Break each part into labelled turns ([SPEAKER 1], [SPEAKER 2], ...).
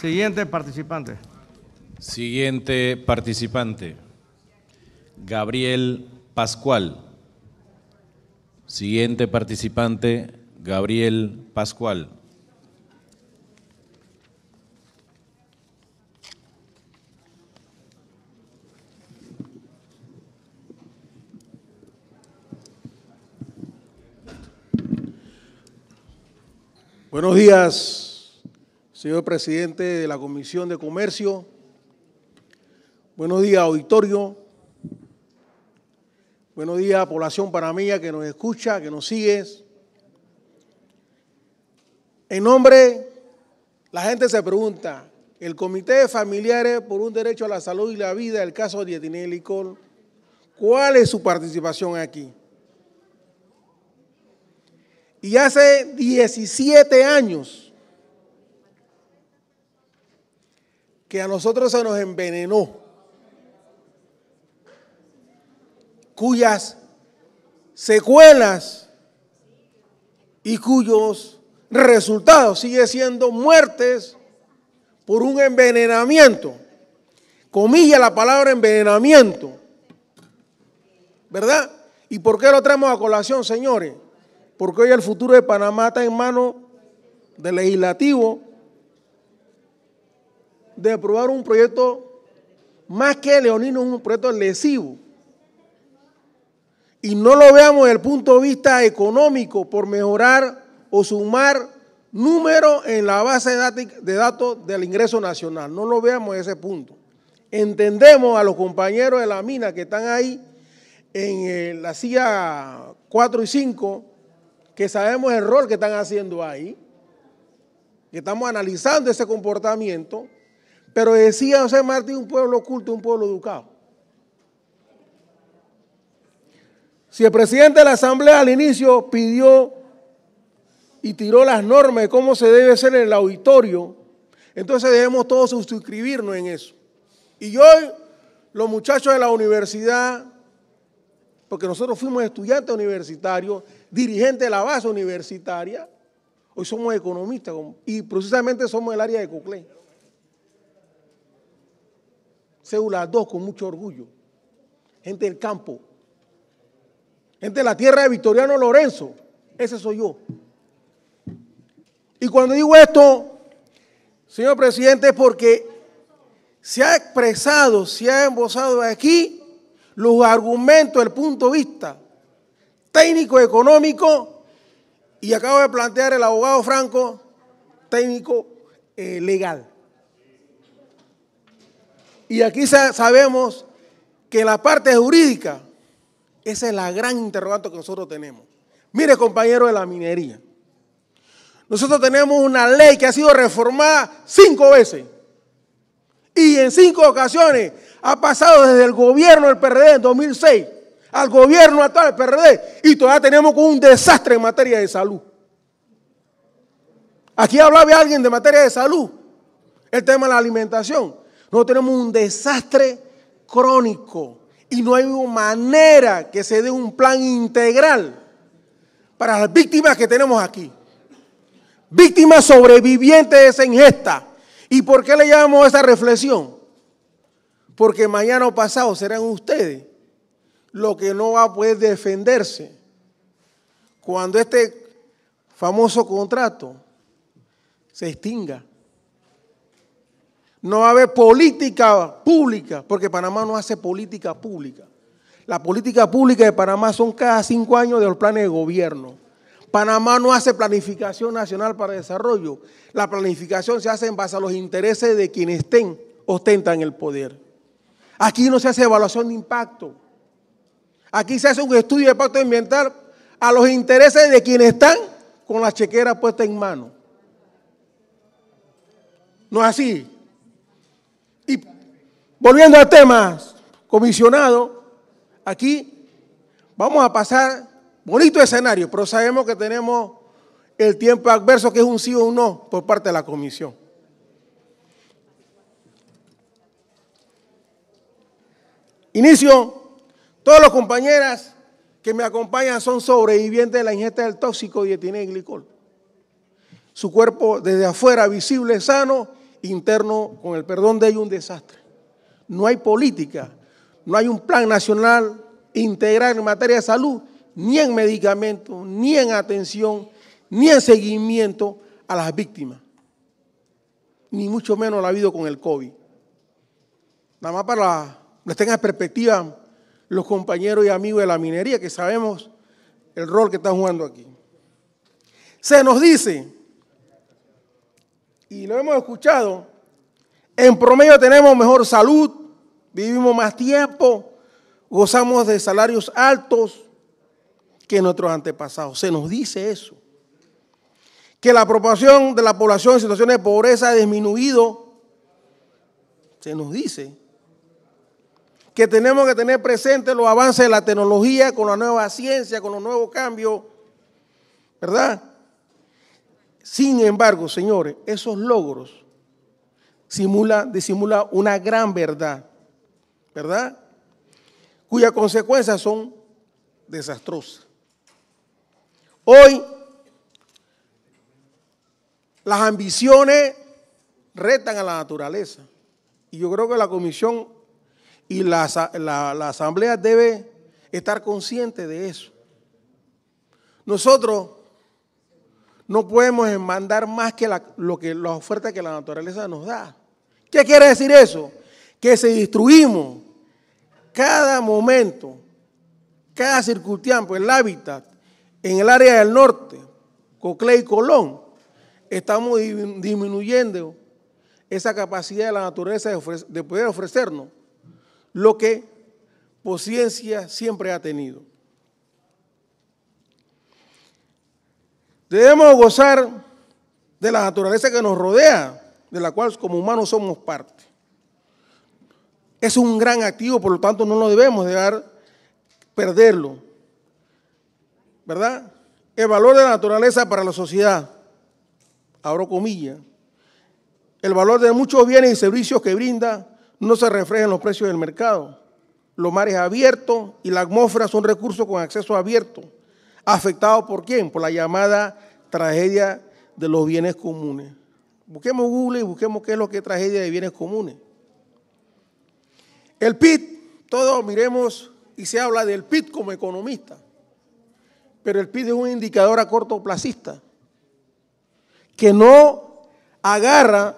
[SPEAKER 1] Siguiente participante. Siguiente participante. Gabriel Pascual. Siguiente participante, Gabriel Pascual. Buenos días, señor presidente de la Comisión de Comercio. Buenos días, auditorio. Buenos días, población panameña que nos escucha, que nos sigue. En nombre, la gente se pregunta, el Comité de Familiares por un Derecho a la Salud y la Vida, el caso de ¿cuál es su participación aquí? Y hace 17 años, que a nosotros se nos envenenó, cuyas secuelas y cuyos resultados sigue siendo muertes por un envenenamiento. Comilla la palabra envenenamiento. ¿Verdad? ¿Y por qué lo traemos a colación, señores? Porque hoy el futuro de Panamá está en manos del legislativo de aprobar un proyecto más que leonino, un proyecto lesivo. Y no lo veamos desde el punto de vista económico por mejorar o sumar números en la base de datos del ingreso nacional. No lo veamos desde ese punto. Entendemos a los compañeros de la mina que están ahí en eh, la silla 4 y 5, que sabemos el rol que están haciendo ahí, que estamos analizando ese comportamiento pero decía José Martín, un pueblo oculto, un pueblo educado. Si el presidente de la Asamblea al inicio pidió y tiró las normas de cómo se debe hacer en el auditorio, entonces debemos todos suscribirnos en eso. Y hoy los muchachos de la universidad, porque nosotros fuimos estudiantes universitarios, dirigentes de la base universitaria, hoy somos economistas y precisamente somos el área de Coclé. Cédula 2 con mucho orgullo. Gente del campo. Gente de la tierra de Victoriano Lorenzo. Ese soy yo. Y cuando digo esto, señor presidente, es porque se ha expresado, se ha embozado aquí los argumentos, el punto de vista técnico, económico, y acabo de plantear el abogado Franco, técnico eh, legal. Y aquí sabemos que la parte jurídica, esa es la gran interrogante que nosotros tenemos. Mire, compañero de la minería, nosotros tenemos una ley que ha sido reformada cinco veces. Y en cinco ocasiones ha pasado desde el gobierno del PRD en 2006 al gobierno actual del PRD. Y todavía tenemos un desastre en materia de salud. Aquí hablaba alguien de materia de salud. El tema de la alimentación. Nosotros tenemos un desastre crónico y no hay manera que se dé un plan integral para las víctimas que tenemos aquí. Víctimas sobrevivientes de esa ingesta. ¿Y por qué le llamamos esa reflexión? Porque mañana o pasado serán ustedes los que no van a poder defenderse cuando este famoso contrato se extinga. No va a haber política pública, porque Panamá no hace política pública. La política pública de Panamá son cada cinco años de los planes de gobierno. Panamá no hace planificación nacional para desarrollo. La planificación se hace en base a los intereses de quienes estén, ostentan el poder. Aquí no se hace evaluación de impacto. Aquí se hace un estudio de impacto ambiental a los intereses de quienes están con la chequeras puesta en mano. No es así. Volviendo a temas, comisionado, aquí vamos a pasar bonito escenario, pero sabemos que tenemos el tiempo adverso, que es un sí o un no por parte de la comisión. Inicio, todos los compañeras que me acompañan son sobrevivientes de la ingesta del tóxico y glicol. Su cuerpo desde afuera visible, sano, interno, con el perdón de ellos, un desastre no hay política, no hay un plan nacional integral en materia de salud, ni en medicamentos, ni en atención, ni en seguimiento a las víctimas. Ni mucho menos la ha habido con el COVID. Nada más para que tengan perspectiva los compañeros y amigos de la minería, que sabemos el rol que están jugando aquí. Se nos dice, y lo hemos escuchado, en promedio tenemos mejor salud, vivimos más tiempo, gozamos de salarios altos que nuestros antepasados. Se nos dice eso. Que la proporción de la población en situaciones de pobreza ha disminuido. Se nos dice que tenemos que tener presente los avances de la tecnología con la nueva ciencia, con los nuevos cambios, ¿verdad? Sin embargo, señores, esos logros simula, disimula una gran verdad, ¿verdad? Cuyas consecuencias son desastrosas. Hoy, las ambiciones retan a la naturaleza. Y yo creo que la comisión y la, la asamblea debe estar consciente de eso. Nosotros no podemos mandar más que la, lo que las ofertas que la naturaleza nos da. ¿Qué quiere decir eso? Que si destruimos cada momento, cada circunstancia, el hábitat, en el área del norte, Coclé y Colón, estamos disminuyendo esa capacidad de la naturaleza de, poder ofrecernos lo que ciencia siempre ha tenido. Debemos gozar de la naturaleza que nos rodea, de la cual como humanos somos parte. Es un gran activo, por lo tanto no lo debemos dejar perderlo. ¿Verdad? El valor de la naturaleza para la sociedad, abro comillas, el valor de muchos bienes y servicios que brinda no se refleja en los precios del mercado. Los mares abiertos y la atmósfera son recursos con acceso abierto afectado por quién? Por la llamada tragedia de los bienes comunes. Busquemos Google y busquemos qué es lo que es tragedia de bienes comunes. El PIB, todos miremos y se habla del PIB como economista, pero el PIB es un indicador a corto plazista que no agarra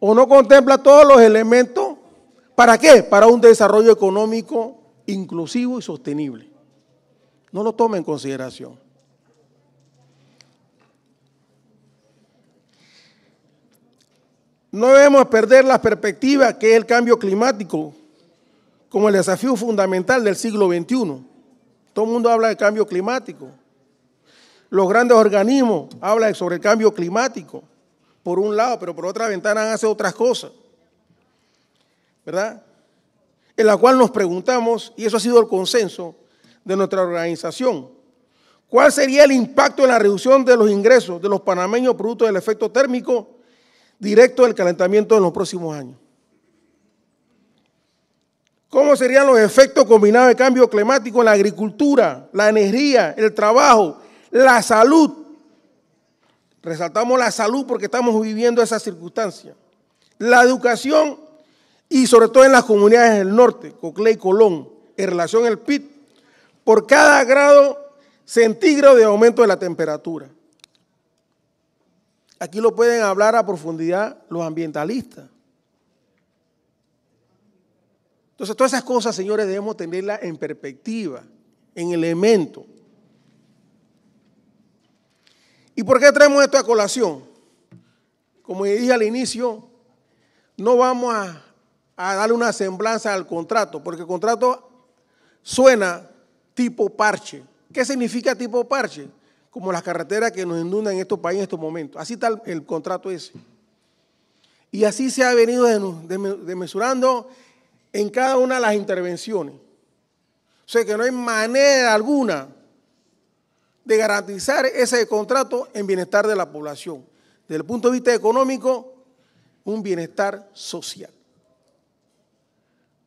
[SPEAKER 1] o no contempla todos los elementos. ¿Para qué? Para un desarrollo económico inclusivo y sostenible no lo toma en consideración. No debemos perder la perspectiva que es el cambio climático como el desafío fundamental del siglo XXI. Todo el mundo habla de cambio climático. Los grandes organismos hablan sobre el cambio climático, por un lado, pero por otra ventana hace otras cosas. ¿Verdad? En la cual nos preguntamos, y eso ha sido el consenso, de nuestra organización. ¿Cuál sería el impacto en la reducción de los ingresos de los panameños producto del efecto térmico directo del calentamiento en los próximos años? ¿Cómo serían los efectos combinados de cambio climático en la agricultura, la energía, el trabajo, la salud? Resaltamos la salud porque estamos viviendo esas circunstancias. La educación y sobre todo en las comunidades del norte, Coclé y Colón, en relación al PIB por cada grado centígrado de aumento de la temperatura. Aquí lo pueden hablar a profundidad los ambientalistas. Entonces, todas esas cosas, señores, debemos tenerlas en perspectiva, en elemento. ¿Y por qué traemos esto a colación? Como dije al inicio, no vamos a, a darle una semblanza al contrato, porque el contrato suena tipo parche. ¿Qué significa tipo parche? Como las carreteras que nos inundan en estos países en estos momentos. Así está el contrato ese. Y así se ha venido desmesurando en cada una de las intervenciones. O sea que no hay manera alguna de garantizar ese contrato en bienestar de la población. Desde el punto de vista económico, un bienestar social.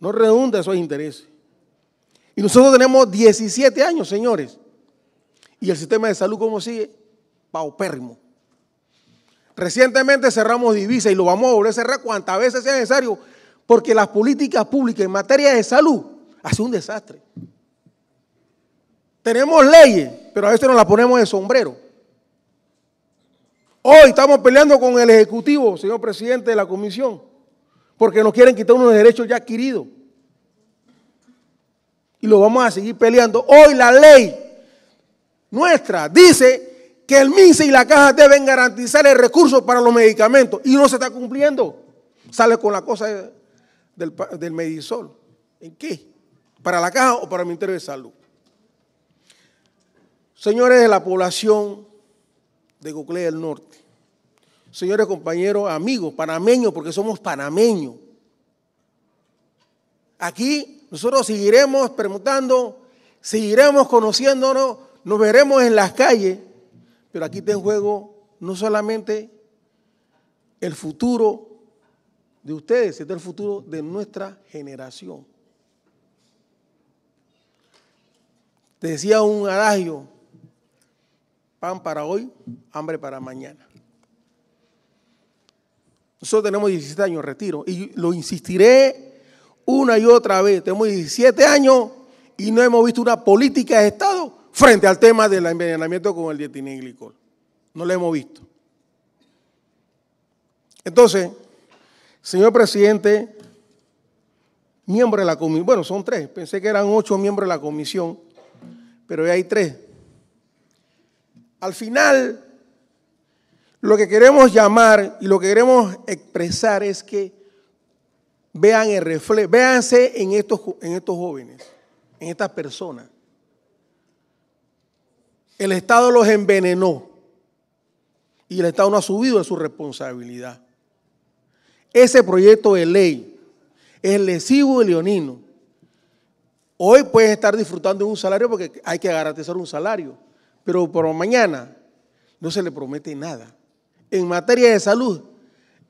[SPEAKER 1] No redunda esos intereses. Y nosotros tenemos 17 años, señores. Y el sistema de salud, ¿cómo sigue? Paupérrimo. Recientemente cerramos divisa y lo vamos a volver a cerrar cuantas veces sea necesario, porque las políticas públicas en materia de salud hacen un desastre. Tenemos leyes, pero a veces nos las ponemos de sombrero. Hoy estamos peleando con el Ejecutivo, señor presidente de la Comisión, porque nos quieren quitar unos derechos ya adquiridos y lo vamos a seguir peleando. Hoy la ley nuestra dice que el MINSE y la caja deben garantizar el recurso para los medicamentos y no se está cumpliendo. Sale con la cosa del, Medisol. ¿En qué? ¿Para la caja o para el Ministerio de Salud? Señores de la población de Coclé del Norte, señores compañeros, amigos, panameños, porque somos panameños. Aquí nosotros seguiremos preguntando, seguiremos conociéndonos, nos veremos en las calles, pero aquí está en juego no solamente el futuro de ustedes, sino el futuro de nuestra generación. Te decía un adagio, pan para hoy, hambre para mañana. Nosotros tenemos 17 años de retiro y lo insistiré una y otra vez. Tenemos 17 años y no hemos visto una política de Estado frente al tema del envenenamiento con el dietinilglicol. No lo hemos visto. Entonces, señor presidente, miembro de la comisión, bueno, son tres, pensé que eran ocho miembros de la comisión, pero hay tres. Al final, lo que queremos llamar y lo que queremos expresar es que vean el reflejo, véanse en estos, en estos jóvenes, en estas personas. El Estado los envenenó y el Estado no ha subido en su responsabilidad. Ese proyecto de ley es lesivo y leonino. Hoy puedes estar disfrutando de un salario porque hay que garantizar un salario, pero por mañana no se le promete nada. En materia de salud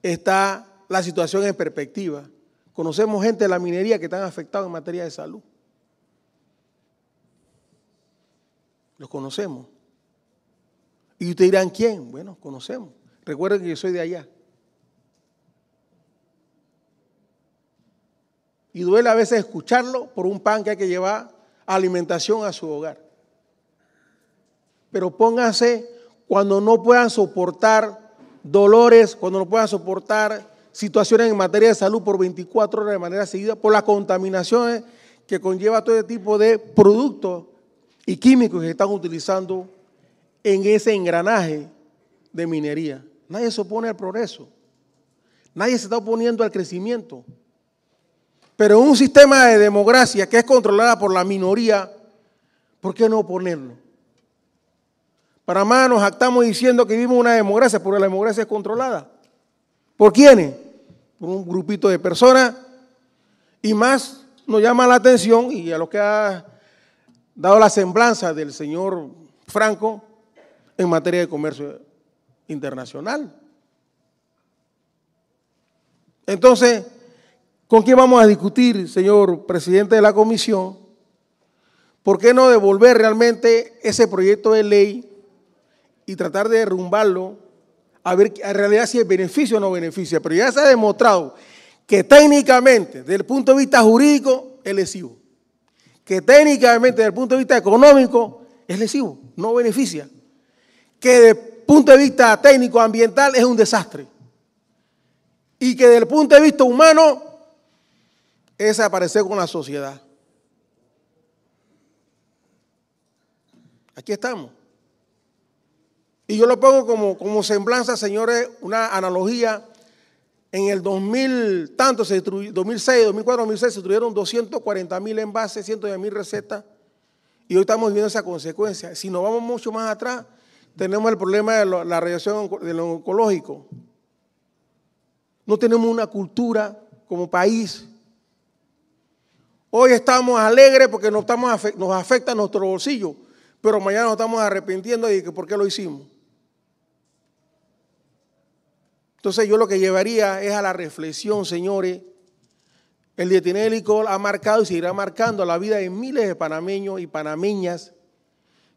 [SPEAKER 1] está la situación en perspectiva. Conocemos gente de la minería que están afectados en materia de salud. Los conocemos. Y ustedes dirán, ¿quién? Bueno, conocemos. Recuerden que yo soy de allá. Y duele a veces escucharlo por un pan que hay que llevar alimentación a su hogar. Pero pónganse cuando no puedan soportar dolores, cuando no puedan soportar situaciones en materia de salud por 24 horas de manera seguida, por las contaminaciones que conlleva todo tipo de productos y químicos que están utilizando en ese engranaje de minería. Nadie se opone al progreso. Nadie se está oponiendo al crecimiento. Pero un sistema de democracia que es controlada por la minoría, ¿por qué no oponerlo? Para más nos actamos diciendo que vivimos una democracia, pero la democracia es controlada. ¿Por quiénes? un grupito de personas y más nos llama la atención y a lo que ha dado la semblanza del señor Franco en materia de comercio internacional. Entonces, ¿con quién vamos a discutir, señor presidente de la comisión? ¿Por qué no devolver realmente ese proyecto de ley y tratar de derrumbarlo a ver en realidad si es beneficio o no beneficia, pero ya se ha demostrado que técnicamente, desde el punto de vista jurídico, es lesivo. Que técnicamente, desde el punto de vista económico, es lesivo, no beneficia. Que desde el punto de vista técnico ambiental es un desastre. Y que desde el punto de vista humano es aparecer con la sociedad. Aquí estamos. Y yo lo pongo como, como semblanza, señores, una analogía. En el 2000, tanto, se 2006, 2004, 2006, se destruyeron 240 mil envases, 110 mil recetas. Y hoy estamos viviendo esa consecuencia. Si nos vamos mucho más atrás, tenemos el problema de la radiación de lo oncológico. No tenemos una cultura como país. Hoy estamos alegres porque nos, estamos, nos afecta nuestro bolsillo, pero mañana nos estamos arrepintiendo y que por qué lo hicimos. Entonces yo lo que llevaría es a la reflexión, señores. El dietinélico ha marcado y seguirá marcando la vida de miles de panameños y panameñas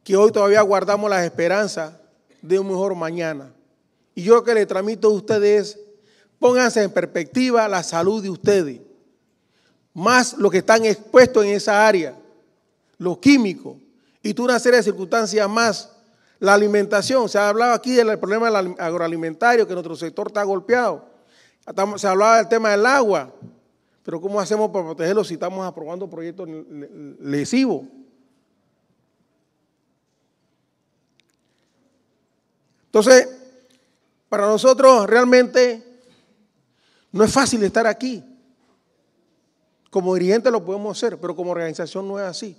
[SPEAKER 1] que hoy todavía guardamos las esperanzas de un mejor mañana. Y yo lo que le tramito a ustedes es, pónganse en perspectiva la salud de ustedes, más lo que están expuestos en esa área, los químicos, y tú una serie de circunstancias más la alimentación, se ha hablado aquí del problema agroalimentario, que nuestro sector está golpeado. Se hablaba del tema del agua, pero ¿cómo hacemos para protegerlo si estamos aprobando proyectos lesivos? Entonces, para nosotros realmente no es fácil estar aquí. Como dirigente lo podemos hacer, pero como organización no es así.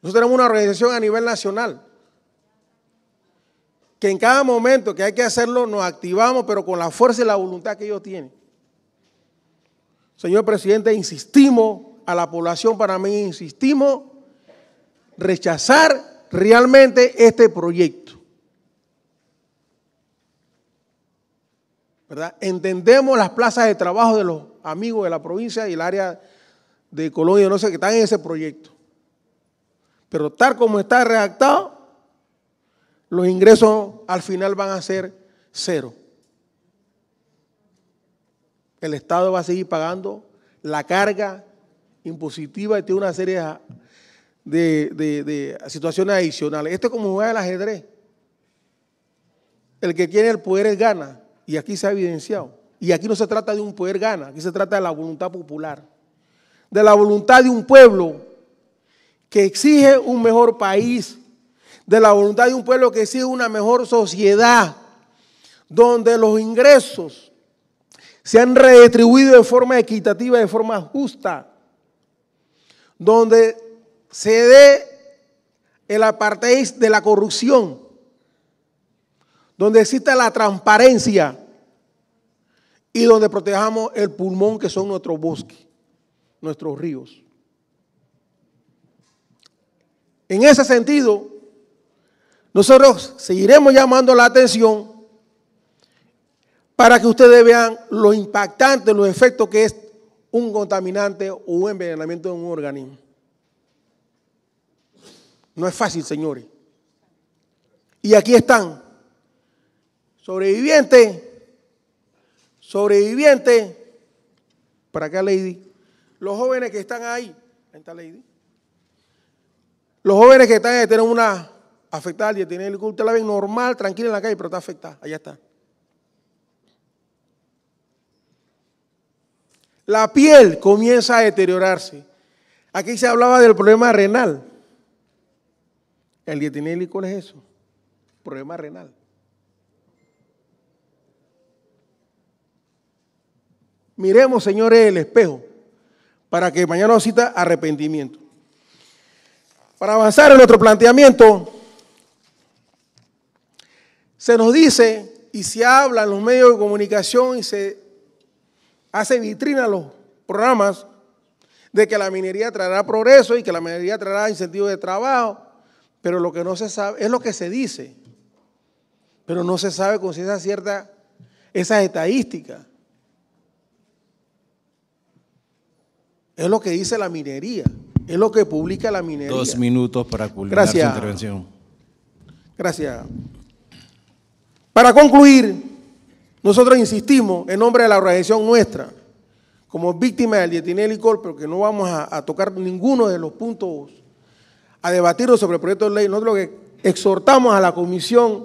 [SPEAKER 1] Nosotros tenemos una organización a nivel nacional que en cada momento que hay que hacerlo nos activamos, pero con la fuerza y la voluntad que ellos tienen. Señor presidente, insistimos a la población para mí insistimos rechazar realmente este proyecto. ¿Verdad? Entendemos las plazas de trabajo de los amigos de la provincia y el área de Colonia, no sé, que están en ese proyecto. Pero tal como está redactado, los ingresos al final van a ser cero. El Estado va a seguir pagando la carga impositiva y tiene una serie de, situaciones adicionales. Esto es como jugar al ajedrez. El que tiene el poder gana, y aquí se ha evidenciado. Y aquí no se trata de un poder gana, aquí se trata de la voluntad popular, de la voluntad de un pueblo que exige un mejor país, de la voluntad de un pueblo que exige una mejor sociedad, donde los ingresos se han de forma equitativa, de forma justa, donde se dé el apartheid de la corrupción, donde exista la transparencia y donde protejamos el pulmón que son nuestros bosques, nuestros ríos. En ese sentido, nosotros seguiremos llamando la atención para que ustedes vean lo impactante, los efectos que es un contaminante o un envenenamiento de un organismo. No es fácil, señores. Y aquí están. Sobrevivientes. Sobrevivientes. para acá, Lady. Los jóvenes que están ahí, ahí está Lady. Los jóvenes que están ahí tienen una afectada, al tiene el usted la ve normal, tranquila en la calle, pero está afectada, allá está. La piel comienza a deteriorarse. Aquí se hablaba del problema renal. El dietinélico es eso? Problema renal. Miremos, señores, el espejo para que mañana nos cita arrepentimiento. Para avanzar en nuestro planteamiento, se nos dice y se habla en los medios de comunicación y se hace vitrina los programas de que la minería traerá progreso y que la minería traerá incentivos de trabajo, pero lo que no se sabe es lo que se dice, pero no se sabe con ciencia cierta esas estadísticas. Es lo que dice la minería, es lo que publica la minería. Dos minutos para culminar su intervención. Gracias. Para concluir, nosotros insistimos en nombre de la organización nuestra, como víctima del y pero que no vamos a, tocar ninguno de los puntos a debatir sobre el proyecto de ley, nosotros lo que exhortamos a la comisión,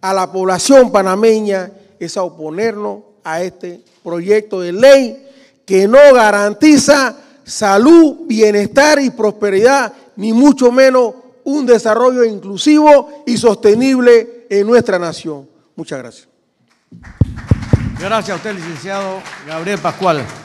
[SPEAKER 1] a la población panameña, es a oponernos a este proyecto de ley que no garantiza salud, bienestar y prosperidad, ni mucho menos un desarrollo inclusivo y sostenible en nuestra nación. Muchas gracias. Gracias a usted, licenciado Gabriel Pascual.